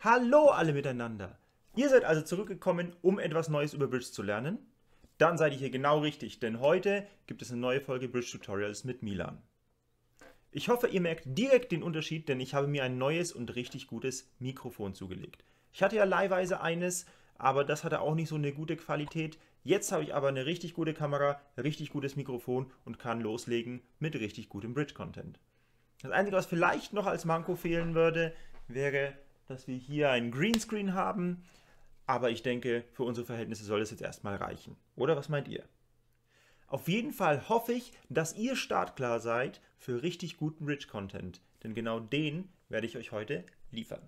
Hallo alle miteinander! Ihr seid also zurückgekommen, um etwas Neues über Bridge zu lernen? Dann seid ihr hier genau richtig, denn heute gibt es eine neue Folge Bridge Tutorials mit Milan. Ich hoffe, ihr merkt direkt den Unterschied, denn ich habe mir ein neues und richtig gutes Mikrofon zugelegt. Ich hatte ja leihweise eines, aber das hatte auch nicht so eine gute Qualität. Jetzt habe ich aber eine richtig gute Kamera, richtig gutes Mikrofon und kann loslegen mit richtig gutem Bridge-Content. Das Einzige, was vielleicht noch als Manko fehlen würde, wäre dass wir hier einen Greenscreen haben. Aber ich denke, für unsere Verhältnisse soll es jetzt erstmal reichen. Oder was meint ihr? Auf jeden Fall hoffe ich, dass ihr startklar seid für richtig guten Rich-Content. Denn genau den werde ich euch heute liefern.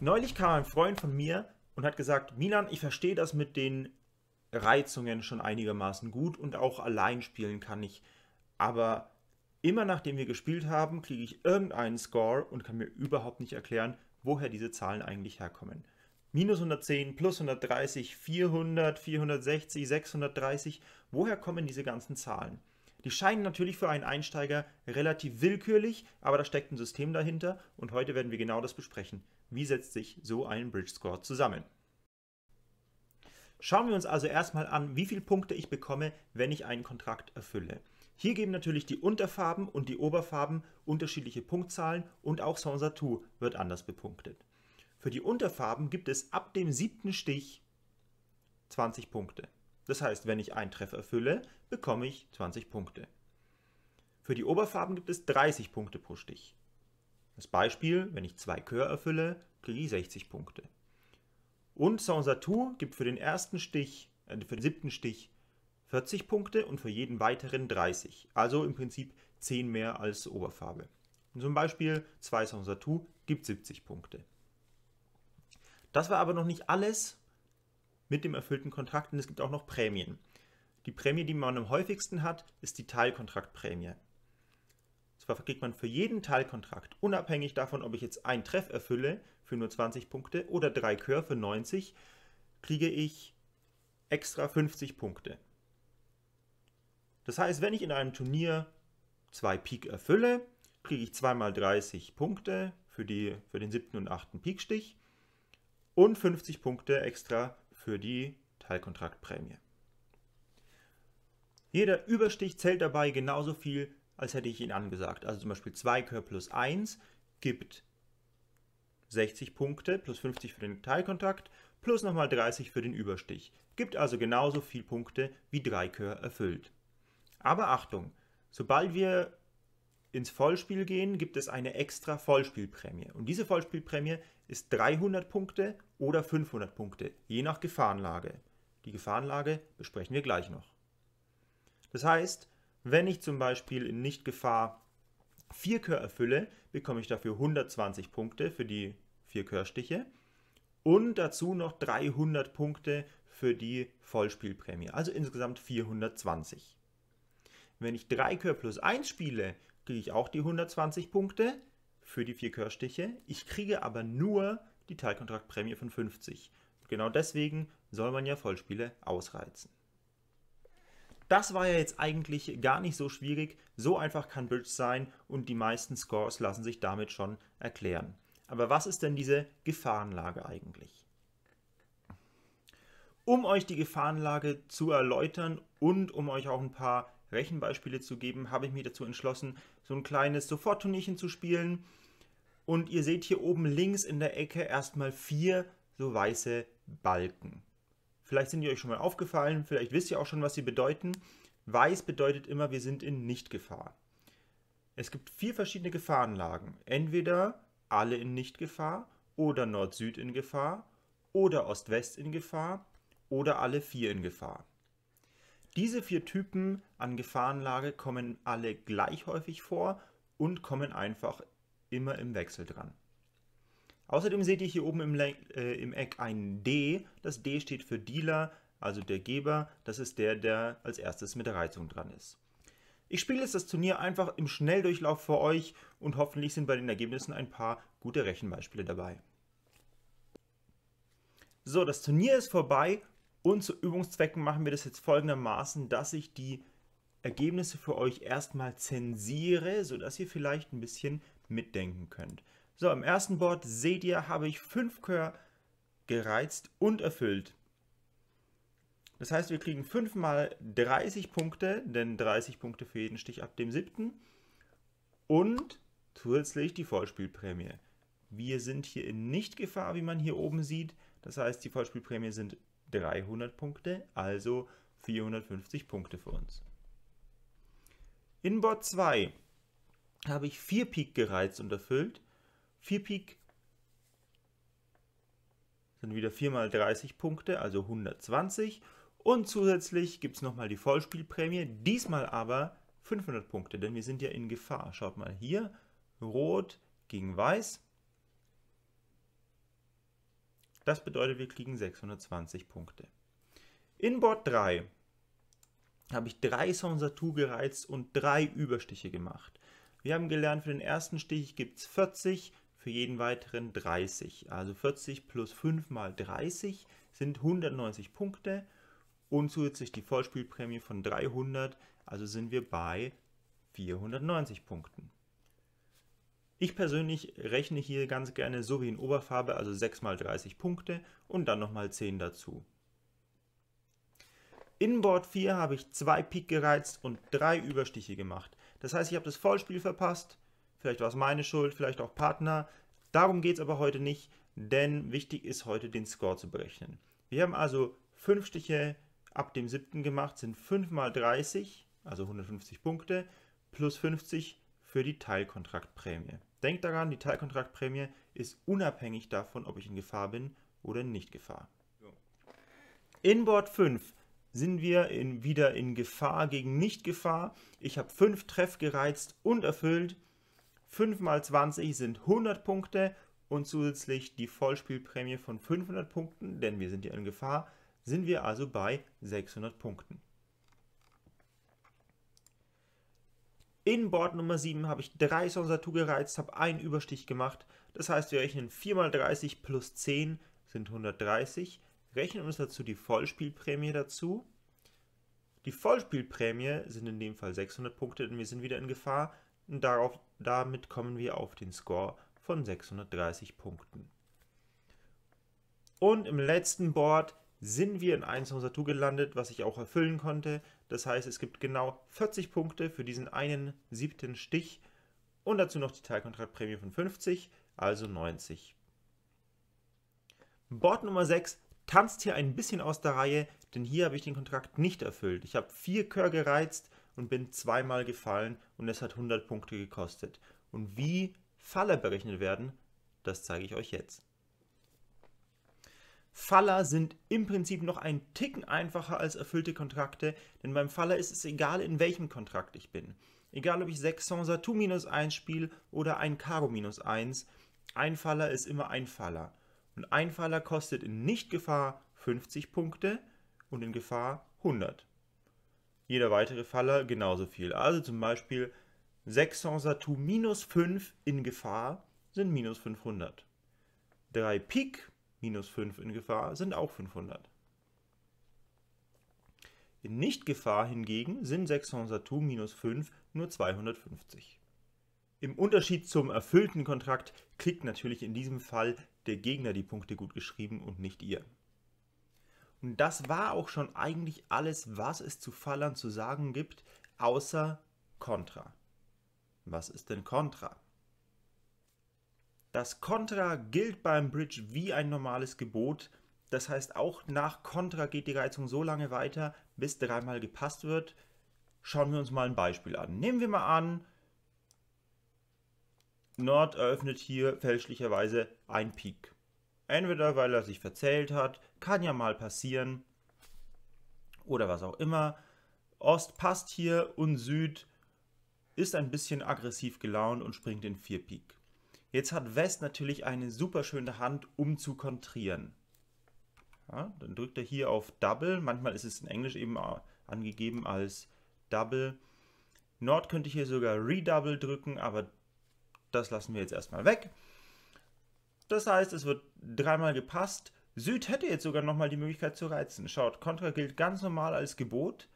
Neulich kam ein Freund von mir und hat gesagt, Milan, ich verstehe das mit den Reizungen schon einigermaßen gut und auch allein spielen kann ich. Aber Immer nachdem wir gespielt haben, kriege ich irgendeinen Score und kann mir überhaupt nicht erklären, woher diese Zahlen eigentlich herkommen. Minus 110, plus 130, 400, 460, 630, woher kommen diese ganzen Zahlen? Die scheinen natürlich für einen Einsteiger relativ willkürlich, aber da steckt ein System dahinter und heute werden wir genau das besprechen. Wie setzt sich so ein Bridge Score zusammen? Schauen wir uns also erstmal an, wie viele Punkte ich bekomme, wenn ich einen Kontrakt erfülle. Hier geben natürlich die Unterfarben und die Oberfarben unterschiedliche Punktzahlen und auch Sansatou wird anders bepunktet. Für die Unterfarben gibt es ab dem siebten Stich 20 Punkte. Das heißt, wenn ich einen Treffer erfülle, bekomme ich 20 Punkte. Für die Oberfarben gibt es 30 Punkte pro Stich. Als Beispiel, wenn ich zwei Chör erfülle, kriege ich 60 Punkte. Und Sansatou gibt für den ersten Stich, äh, für den siebten Stich 40 Punkte und für jeden weiteren 30. Also im Prinzip 10 mehr als Oberfarbe. Und zum Beispiel 2 Sans Tattoo gibt 70 Punkte. Das war aber noch nicht alles mit dem erfüllten Kontrakt, und es gibt auch noch Prämien. Die Prämie, die man am häufigsten hat, ist die Teilkontraktprämie. zwar vergibt man für jeden Teilkontrakt, unabhängig davon, ob ich jetzt ein Treff erfülle für nur 20 Punkte oder drei Kör für 90, kriege ich extra 50 Punkte. Das heißt, wenn ich in einem Turnier zwei Peak erfülle, kriege ich zweimal 30 Punkte für, die, für den siebten und achten Peakstich und 50 Punkte extra für die Teilkontraktprämie. Jeder Überstich zählt dabei genauso viel, als hätte ich ihn angesagt. Also zum Beispiel 2K plus 1 gibt 60 Punkte plus 50 für den Teilkontrakt plus nochmal 30 für den Überstich. Gibt also genauso viel Punkte wie 3K erfüllt. Aber Achtung, sobald wir ins Vollspiel gehen, gibt es eine extra Vollspielprämie. Und diese Vollspielprämie ist 300 Punkte oder 500 Punkte, je nach Gefahrenlage. Die Gefahrenlage besprechen wir gleich noch. Das heißt, wenn ich zum Beispiel in Nicht-Gefahr 4 Kör erfülle, bekomme ich dafür 120 Punkte für die 4 Körstiche und dazu noch 300 Punkte für die Vollspielprämie, also insgesamt 420. Wenn ich 3 Kör plus 1 spiele, kriege ich auch die 120 Punkte für die 4 Körstiche. Ich kriege aber nur die Teilkontraktprämie von 50. Genau deswegen soll man ja Vollspiele ausreizen. Das war ja jetzt eigentlich gar nicht so schwierig, so einfach kann Bridge sein und die meisten Scores lassen sich damit schon erklären. Aber was ist denn diese Gefahrenlage eigentlich? Um euch die Gefahrenlage zu erläutern und um euch auch ein paar Rechenbeispiele zu geben, habe ich mich dazu entschlossen, so ein kleines Sofortturnierchen zu spielen. Und ihr seht hier oben links in der Ecke erstmal vier so weiße Balken. Vielleicht sind die euch schon mal aufgefallen, vielleicht wisst ihr auch schon, was sie bedeuten. Weiß bedeutet immer, wir sind in Nichtgefahr. Es gibt vier verschiedene Gefahrenlagen. Entweder alle in Nichtgefahr oder Nord-Süd in Gefahr oder Ost-West in Gefahr oder alle vier in Gefahr. Diese vier Typen an Gefahrenlage kommen alle gleich häufig vor und kommen einfach immer im Wechsel dran. Außerdem seht ihr hier oben im, äh, im Eck ein D. Das D steht für Dealer, also der Geber. Das ist der, der als erstes mit der Reizung dran ist. Ich spiele jetzt das Turnier einfach im Schnelldurchlauf für euch und hoffentlich sind bei den Ergebnissen ein paar gute Rechenbeispiele dabei. So, das Turnier ist vorbei und zu Übungszwecken machen wir das jetzt folgendermaßen, dass ich die Ergebnisse für euch erstmal zensiere, sodass ihr vielleicht ein bisschen mitdenken könnt. So, im ersten Board seht ihr, habe ich 5 Chör gereizt und erfüllt. Das heißt, wir kriegen 5 mal 30 Punkte, denn 30 Punkte für jeden Stich ab dem 7. Und zusätzlich die Vollspielprämie. Wir sind hier in Nichtgefahr, wie man hier oben sieht. Das heißt, die Vollspielprämie sind 300 Punkte, also 450 Punkte für uns. In Board 2 habe ich 4 Peak gereizt und erfüllt. 4 Peak sind wieder 4 mal 30 Punkte, also 120. Und zusätzlich gibt es nochmal die Vollspielprämie, diesmal aber 500 Punkte, denn wir sind ja in Gefahr. Schaut mal hier, rot gegen weiß, das bedeutet, wir kriegen 620 Punkte. In Board 3 habe ich 3 Sansatu gereizt und 3 Überstiche gemacht. Wir haben gelernt, für den ersten Stich gibt es 40, für jeden weiteren 30. Also 40 plus 5 mal 30 sind 190 Punkte und zusätzlich die Vollspielprämie von 300, also sind wir bei 490 Punkten. Ich persönlich rechne hier ganz gerne so wie in Oberfarbe, also 6 mal 30 Punkte und dann nochmal 10 dazu. In Board 4 habe ich 2 Pik gereizt und 3 Überstiche gemacht. Das heißt, ich habe das Vollspiel verpasst, vielleicht war es meine Schuld, vielleicht auch Partner. Darum geht es aber heute nicht, denn wichtig ist heute den Score zu berechnen. Wir haben also 5 Stiche ab dem 7. gemacht, sind 5 mal 30, also 150 Punkte, plus 50 für die Teilkontraktprämie. Denkt daran, die Teilkontraktprämie ist unabhängig davon, ob ich in Gefahr bin oder nicht Gefahr. In Board 5 sind wir in, wieder in Gefahr gegen Nicht-Gefahr. Ich habe 5 Treff gereizt und erfüllt. 5 mal 20 sind 100 Punkte und zusätzlich die Vollspielprämie von 500 Punkten, denn wir sind ja in Gefahr, sind wir also bei 600 Punkten. In Board Nummer 7 habe ich 3 Sonsatu gereizt, habe einen Überstich gemacht. Das heißt, wir rechnen 4 mal 30 plus 10 sind 130. Rechnen uns dazu die Vollspielprämie dazu. Die Vollspielprämie sind in dem Fall 600 Punkte, denn wir sind wieder in Gefahr. Und darauf, damit kommen wir auf den Score von 630 Punkten. Und im letzten Board sind wir in 1 Sonsatu gelandet, was ich auch erfüllen konnte. Das heißt, es gibt genau 40 Punkte für diesen einen siebten Stich und dazu noch die Teilkontraktprämie von 50, also 90. Board Nummer 6 tanzt hier ein bisschen aus der Reihe, denn hier habe ich den Kontrakt nicht erfüllt. Ich habe vier Kör gereizt und bin zweimal gefallen und es hat 100 Punkte gekostet. Und wie Falle berechnet werden, das zeige ich euch jetzt. Faller sind im Prinzip noch einen Ticken einfacher als erfüllte Kontrakte, denn beim Faller ist es egal, in welchem Kontrakt ich bin. Egal, ob ich 6 Sansa 2 minus 1 spiele oder ein Karo minus 1, ein Faller ist immer ein Faller. Und ein Faller kostet in Nicht-Gefahr 50 Punkte und in Gefahr 100. Jeder weitere Faller genauso viel. Also zum Beispiel 6 Sansa 2 minus 5 in Gefahr sind minus 500. 3 Pik minus 5 in Gefahr sind auch 500. In Nicht-Gefahr hingegen sind 600 to minus 5 nur 250. Im Unterschied zum erfüllten Kontrakt kriegt natürlich in diesem Fall der Gegner die Punkte gut geschrieben und nicht ihr. Und das war auch schon eigentlich alles, was es zu Fallern zu sagen gibt, außer Contra. Was ist denn Contra? Das Contra gilt beim Bridge wie ein normales Gebot. Das heißt, auch nach Contra geht die Reizung so lange weiter, bis dreimal gepasst wird. Schauen wir uns mal ein Beispiel an. Nehmen wir mal an, Nord eröffnet hier fälschlicherweise ein Peak. Entweder weil er sich verzählt hat, kann ja mal passieren, oder was auch immer. Ost passt hier und Süd ist ein bisschen aggressiv gelaunt und springt in 4 Peak. Jetzt hat West natürlich eine super schöne Hand, um zu kontrieren. Ja, dann drückt er hier auf Double. Manchmal ist es in Englisch eben äh, angegeben als Double. Nord könnte ich hier sogar Redouble drücken, aber das lassen wir jetzt erstmal weg. Das heißt, es wird dreimal gepasst. Süd hätte jetzt sogar nochmal die Möglichkeit zu reizen. Schaut, Contra gilt ganz normal als Gebot.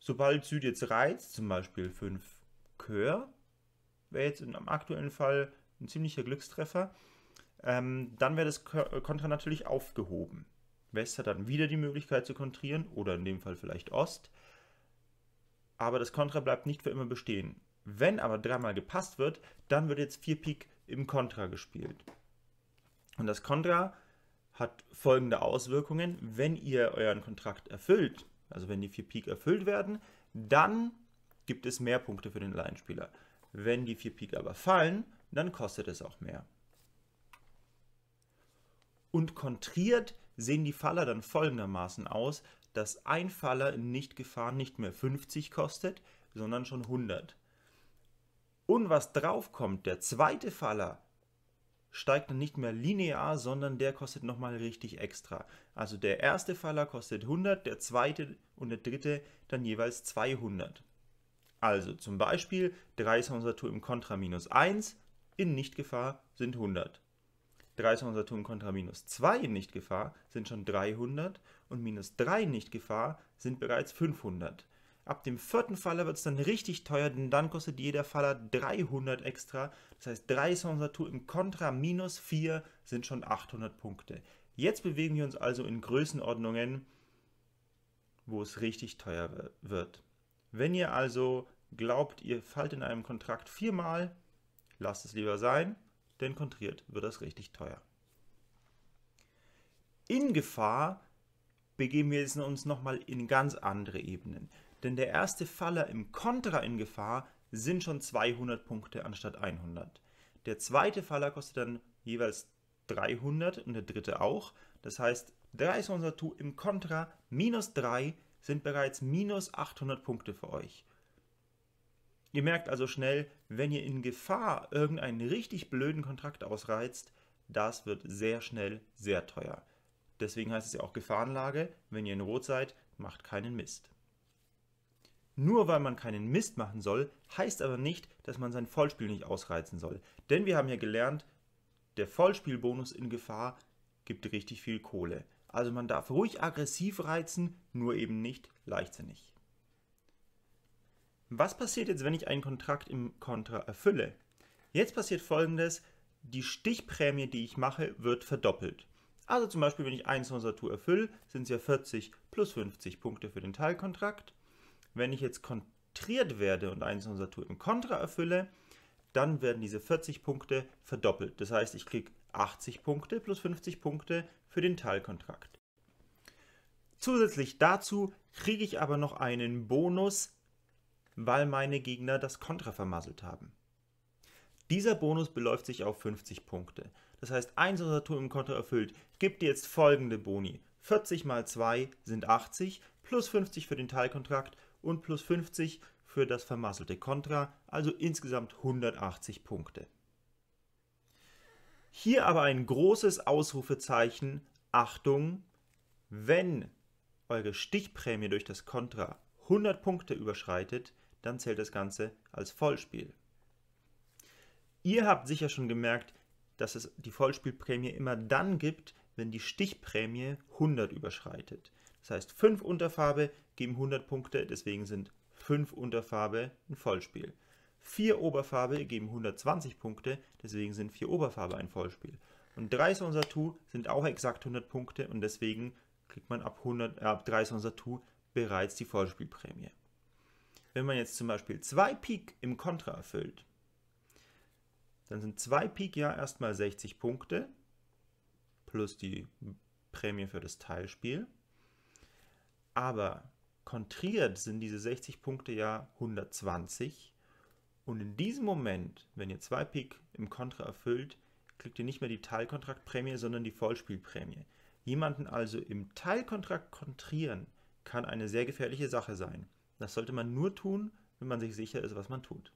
Sobald Süd jetzt reizt, zum Beispiel 5 Kör, wäre jetzt im aktuellen Fall ein ziemlicher Glückstreffer. Ähm, dann wäre das Kontra natürlich aufgehoben. West hat dann wieder die Möglichkeit zu kontrieren oder in dem Fall vielleicht Ost. Aber das Kontra bleibt nicht für immer bestehen. Wenn aber dreimal gepasst wird, dann wird jetzt 4 Pik im Kontra gespielt. Und das Kontra hat folgende Auswirkungen. Wenn ihr euren Kontrakt erfüllt, also wenn die 4 Pik erfüllt werden, dann gibt es mehr Punkte für den Laienspieler. Wenn die 4 Pik aber fallen, dann kostet es auch mehr. Und kontriert sehen die Faller dann folgendermaßen aus, dass ein Faller in Nichtgefahr nicht mehr 50 kostet, sondern schon 100. Und was draufkommt, der zweite Faller steigt dann nicht mehr linear, sondern der kostet nochmal richtig extra. Also der erste Faller kostet 100, der zweite und der dritte dann jeweils 200. Also zum Beispiel 3 Saturn im Kontra minus 1 in Nichtgefahr sind 100. 3 von Saturn kontra minus 2 in Nichtgefahr sind schon 300 und minus 3 in Nichtgefahr sind bereits 500. Ab dem vierten Faller wird es dann richtig teuer, denn dann kostet jeder Faller 300 extra. Das heißt, 3 von Saturn im Kontra minus 4 sind schon 800 Punkte. Jetzt bewegen wir uns also in Größenordnungen, wo es richtig teuer wird. Wenn ihr also glaubt, ihr fallt in einem Kontrakt viermal, Lasst es lieber sein, denn kontriert wird das richtig teuer. In Gefahr begeben wir uns nochmal in ganz andere Ebenen. Denn der erste Faller im Kontra in Gefahr sind schon 200 Punkte anstatt 100. Der zweite Faller kostet dann jeweils 300 und der dritte auch. Das heißt, 3 ist unser Tu im Kontra minus 3 sind bereits minus 800 Punkte für euch. Ihr merkt also schnell, wenn ihr in Gefahr irgendeinen richtig blöden Kontrakt ausreizt, das wird sehr schnell sehr teuer. Deswegen heißt es ja auch Gefahrenlage, wenn ihr in Rot seid, macht keinen Mist. Nur weil man keinen Mist machen soll, heißt aber nicht, dass man sein Vollspiel nicht ausreizen soll. Denn wir haben ja gelernt, der Vollspielbonus in Gefahr gibt richtig viel Kohle. Also man darf ruhig aggressiv reizen, nur eben nicht leichtsinnig. Was passiert jetzt, wenn ich einen Kontrakt im Kontra erfülle? Jetzt passiert folgendes, die Stichprämie, die ich mache, wird verdoppelt. Also zum Beispiel, wenn ich 1 Nosatur erfülle, sind es ja 40 plus 50 Punkte für den Teilkontrakt. Wenn ich jetzt kontriert werde und 1 Nosatur im Kontra erfülle, dann werden diese 40 Punkte verdoppelt. Das heißt, ich kriege 80 Punkte plus 50 Punkte für den Teilkontrakt. Zusätzlich dazu kriege ich aber noch einen Bonus weil meine Gegner das Kontra vermasselt haben. Dieser Bonus beläuft sich auf 50 Punkte. Das heißt, ein Soldatur im Kontra erfüllt gibt dir jetzt folgende Boni. 40 mal 2 sind 80, plus 50 für den Teilkontrakt und plus 50 für das vermasselte Kontra, also insgesamt 180 Punkte. Hier aber ein großes Ausrufezeichen, Achtung, wenn eure Stichprämie durch das Kontra 100 Punkte überschreitet, dann zählt das Ganze als Vollspiel. Ihr habt sicher schon gemerkt, dass es die Vollspielprämie immer dann gibt, wenn die Stichprämie 100 überschreitet. Das heißt, 5 Unterfarbe geben 100 Punkte, deswegen sind 5 Unterfarbe ein Vollspiel. 4 Oberfarbe geben 120 Punkte, deswegen sind 4 Oberfarbe ein Vollspiel. Und 3 Sons Tattoo sind auch exakt 100 Punkte und deswegen kriegt man ab, 100, äh, ab 3 Sons Tattoo bereits die Vollspielprämie. Wenn man jetzt zum Beispiel zwei Peak im Kontra erfüllt, dann sind zwei Peak ja erstmal 60 Punkte plus die Prämie für das Teilspiel. Aber kontriert sind diese 60 Punkte ja 120. Und in diesem Moment, wenn ihr zwei Peak im Kontra erfüllt, kriegt ihr nicht mehr die Teilkontraktprämie, sondern die Vollspielprämie. Jemanden also im Teilkontrakt kontrieren kann eine sehr gefährliche Sache sein. Das sollte man nur tun, wenn man sich sicher ist, was man tut.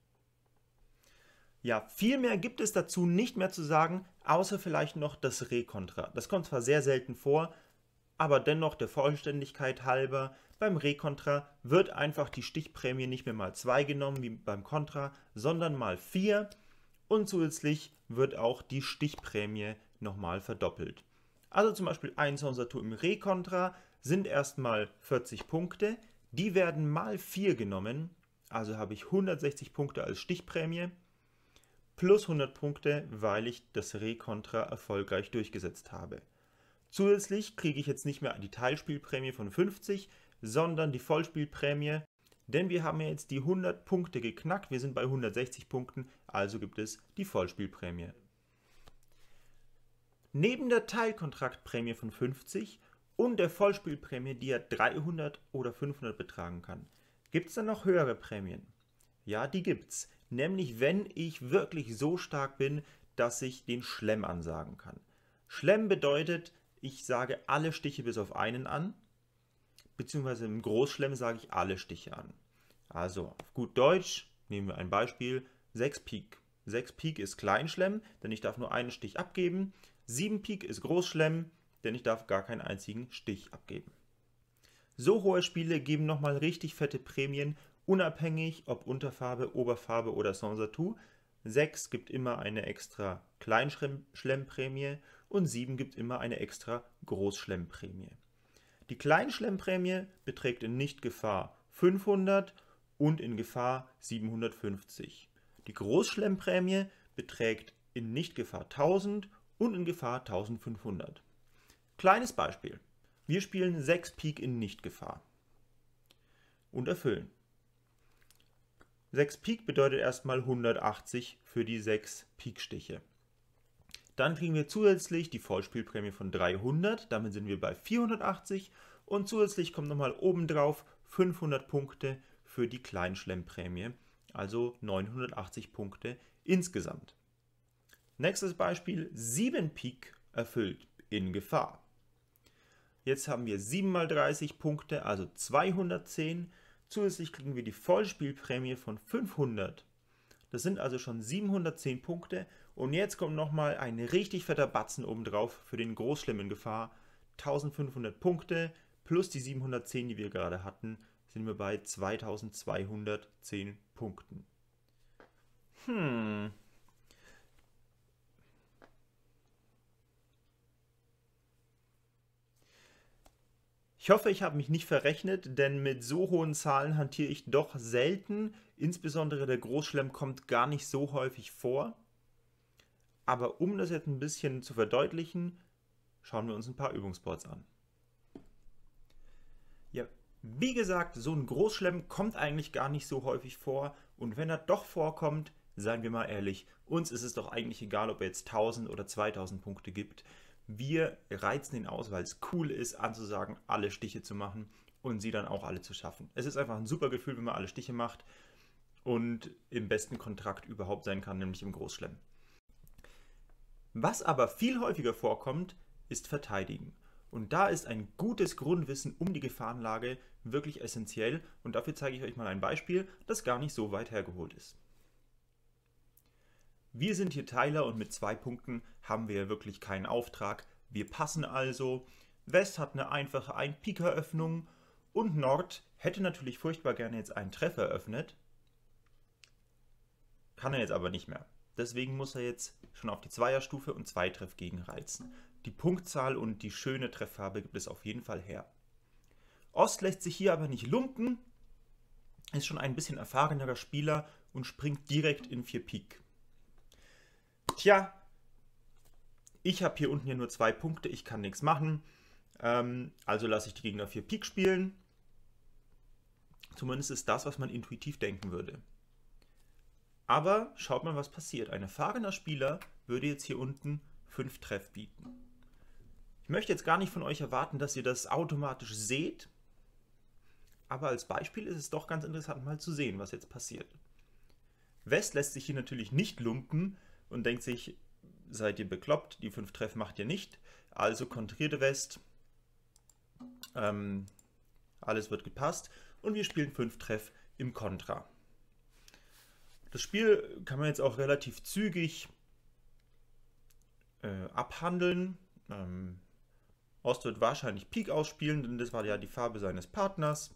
Ja, viel mehr gibt es dazu nicht mehr zu sagen, außer vielleicht noch das Rekontra. Das kommt zwar sehr selten vor, aber dennoch der Vollständigkeit halber, beim Rekontra wird einfach die Stichprämie nicht mehr mal 2 genommen wie beim Kontra, sondern mal 4 und zusätzlich wird auch die Stichprämie nochmal verdoppelt. Also zum Beispiel 1 Honsatur im Rekontra sind erstmal 40 Punkte, die werden mal 4 genommen, also habe ich 160 Punkte als Stichprämie plus 100 Punkte, weil ich das Re-Kontra erfolgreich durchgesetzt habe. Zusätzlich kriege ich jetzt nicht mehr die Teilspielprämie von 50, sondern die Vollspielprämie, denn wir haben ja jetzt die 100 Punkte geknackt, wir sind bei 160 Punkten, also gibt es die Vollspielprämie. Neben der Teilkontraktprämie von 50 und der Vollspielprämie, die ja 300 oder 500 betragen kann. Gibt es dann noch höhere Prämien? Ja, die gibt's. Nämlich, wenn ich wirklich so stark bin, dass ich den Schlemm ansagen kann. Schlemm bedeutet, ich sage alle Stiche bis auf einen an, beziehungsweise im Großschlemm sage ich alle Stiche an. Also, auf gut Deutsch nehmen wir ein Beispiel: 6 Pik. 6 Pik ist Kleinschlemm, denn ich darf nur einen Stich abgeben. 7 Pik ist Großschlemm, denn ich darf gar keinen einzigen Stich abgeben. So hohe Spiele geben nochmal richtig fette Prämien, unabhängig ob Unterfarbe, Oberfarbe oder Sans Atout. 6 gibt immer eine extra Kleinschlemmprämie und 7 gibt immer eine extra Großschlemmprämie. Die Kleinschlemmprämie beträgt in Nicht-Gefahr 500 und in Gefahr 750. Die Großschlemmprämie beträgt in Nicht-Gefahr 1000 und in Gefahr 1500. Kleines Beispiel. Wir spielen 6 Pik in Nichtgefahr und erfüllen. 6 Pik bedeutet erstmal 180 für die 6 Pikstiche. Dann kriegen wir zusätzlich die Vollspielprämie von 300, damit sind wir bei 480 und zusätzlich kommt nochmal obendrauf 500 Punkte für die Kleinschlemmprämie, also 980 Punkte insgesamt. Nächstes Beispiel, 7 Pik erfüllt in Gefahr. Jetzt haben wir 7 mal 30 Punkte, also 210. Zusätzlich kriegen wir die Vollspielprämie von 500. Das sind also schon 710 Punkte. Und jetzt kommt nochmal ein richtig fetter Batzen obendrauf für den Großschlimm in Gefahr. 1500 Punkte plus die 710, die wir gerade hatten, sind wir bei 2210 Punkten. Hmm. Ich hoffe, ich habe mich nicht verrechnet, denn mit so hohen Zahlen hantiere ich doch selten. Insbesondere der Großschlemm kommt gar nicht so häufig vor. Aber um das jetzt ein bisschen zu verdeutlichen, schauen wir uns ein paar Übungsboards an. Ja, wie gesagt, so ein Großschlemm kommt eigentlich gar nicht so häufig vor. Und wenn er doch vorkommt, seien wir mal ehrlich, uns ist es doch eigentlich egal, ob er jetzt 1000 oder 2000 Punkte gibt. Wir reizen ihn aus, weil es cool ist, anzusagen, alle Stiche zu machen und sie dann auch alle zu schaffen. Es ist einfach ein super Gefühl, wenn man alle Stiche macht und im besten Kontrakt überhaupt sein kann, nämlich im Großschlemm. Was aber viel häufiger vorkommt, ist Verteidigen. Und da ist ein gutes Grundwissen um die Gefahrenlage wirklich essentiell und dafür zeige ich euch mal ein Beispiel, das gar nicht so weit hergeholt ist. Wir sind hier Teiler und mit zwei Punkten haben wir wirklich keinen Auftrag. Wir passen also. West hat eine einfache Ein-Pika-Öffnung und Nord hätte natürlich furchtbar gerne jetzt einen Treffer eröffnet. Kann er jetzt aber nicht mehr. Deswegen muss er jetzt schon auf die Zweierstufe und zwei Treffgegen reizen. Die Punktzahl und die schöne Trefffarbe gibt es auf jeden Fall her. Ost lässt sich hier aber nicht lumpen, ist schon ein bisschen erfahrenerer Spieler und springt direkt in 4 Pik tja, ich habe hier unten ja nur zwei Punkte, ich kann nichts machen. Ähm, also lasse ich die Gegner vier Pik spielen. Zumindest ist das, was man intuitiv denken würde. Aber schaut mal, was passiert. Ein erfahrener Spieler würde jetzt hier unten fünf Treff bieten. Ich möchte jetzt gar nicht von euch erwarten, dass ihr das automatisch seht. Aber als Beispiel ist es doch ganz interessant mal zu sehen, was jetzt passiert. West lässt sich hier natürlich nicht lumpen, und denkt sich, seid ihr bekloppt, die fünf Treff macht ihr nicht. Also kontriert West, ähm, alles wird gepasst und wir spielen fünf Treff im Kontra. Das Spiel kann man jetzt auch relativ zügig äh, abhandeln. Ähm, Ost wird wahrscheinlich Pik ausspielen, denn das war ja die Farbe seines Partners.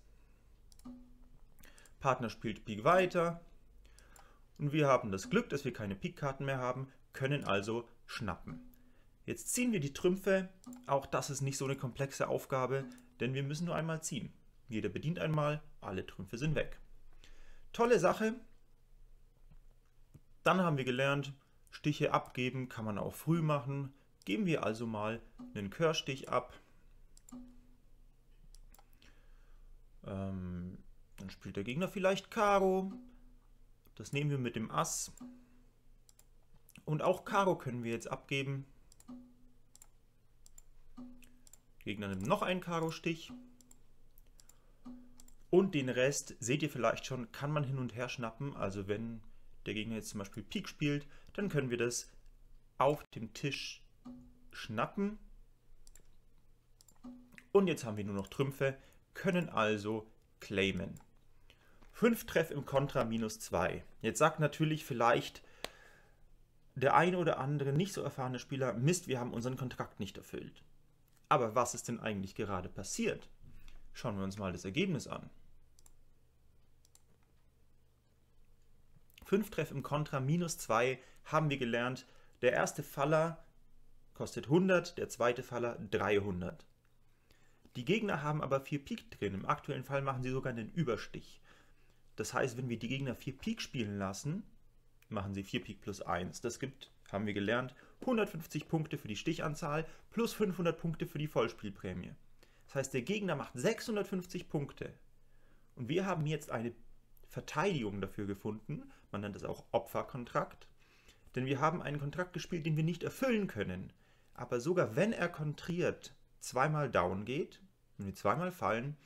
Partner spielt Pik weiter. Und wir haben das Glück, dass wir keine Pikkarten mehr haben, können also schnappen. Jetzt ziehen wir die Trümpfe. Auch das ist nicht so eine komplexe Aufgabe, denn wir müssen nur einmal ziehen. Jeder bedient einmal, alle Trümpfe sind weg. Tolle Sache. Dann haben wir gelernt, Stiche abgeben kann man auch früh machen. Geben wir also mal einen Körstich ab. Ähm, dann spielt der Gegner vielleicht Karo. Das nehmen wir mit dem Ass. Und auch Karo können wir jetzt abgeben. Gegner nimmt noch einen Karo-Stich. Und den Rest, seht ihr vielleicht schon, kann man hin und her schnappen. Also wenn der Gegner jetzt zum Beispiel Pik spielt, dann können wir das auf dem Tisch schnappen. Und jetzt haben wir nur noch Trümpfe, können also claimen. 5 Treff im Kontra minus 2. Jetzt sagt natürlich vielleicht der eine oder andere nicht so erfahrene Spieler, Mist, wir haben unseren Kontrakt nicht erfüllt. Aber was ist denn eigentlich gerade passiert? Schauen wir uns mal das Ergebnis an. 5 Treff im Kontra minus 2 haben wir gelernt. Der erste Faller kostet 100, der zweite Faller 300. Die Gegner haben aber 4 Pik drin. Im aktuellen Fall machen sie sogar einen Überstich. Das heißt, wenn wir die Gegner 4 Peak spielen lassen, machen sie 4 Peak plus 1. Das gibt, haben wir gelernt, 150 Punkte für die Stichanzahl plus 500 Punkte für die Vollspielprämie. Das heißt, der Gegner macht 650 Punkte. Und wir haben jetzt eine Verteidigung dafür gefunden. Man nennt das auch Opferkontrakt. Denn wir haben einen Kontrakt gespielt, den wir nicht erfüllen können. Aber sogar wenn er kontriert zweimal down geht, wenn wir zweimal fallen,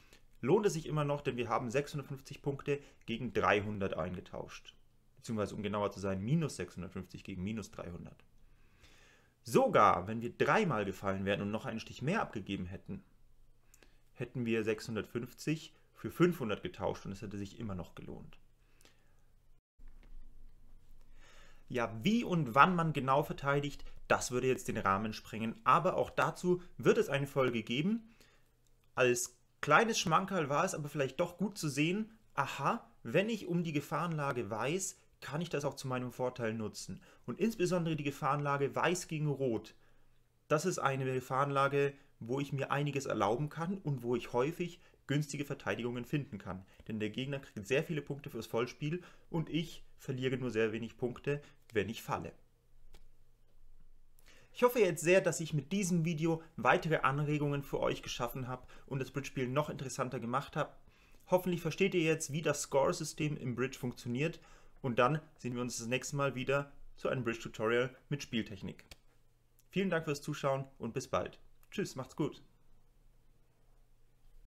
lohnt es sich immer noch, denn wir haben 650 Punkte gegen 300 eingetauscht. Beziehungsweise um genauer zu sein, minus 650 gegen minus 300. Sogar wenn wir dreimal gefallen wären und noch einen Stich mehr abgegeben hätten, hätten wir 650 für 500 getauscht und es hätte sich immer noch gelohnt. Ja, wie und wann man genau verteidigt, das würde jetzt den Rahmen sprengen, aber auch dazu wird es eine Folge geben als kleines Schmankerl war es aber vielleicht doch gut zu sehen, aha, wenn ich um die Gefahrenlage weiß, kann ich das auch zu meinem Vorteil nutzen. Und insbesondere die Gefahrenlage Weiß gegen Rot. Das ist eine Gefahrenlage, wo ich mir einiges erlauben kann und wo ich häufig günstige Verteidigungen finden kann. Denn der Gegner kriegt sehr viele Punkte fürs Vollspiel und ich verliere nur sehr wenig Punkte, wenn ich falle. Ich hoffe jetzt sehr, dass ich mit diesem Video weitere Anregungen für euch geschaffen habe und das Bridge-Spiel noch interessanter gemacht habe. Hoffentlich versteht ihr jetzt, wie das Score-System im Bridge funktioniert und dann sehen wir uns das nächste Mal wieder zu einem Bridge-Tutorial mit Spieltechnik. Vielen Dank fürs Zuschauen und bis bald. Tschüss, macht's gut.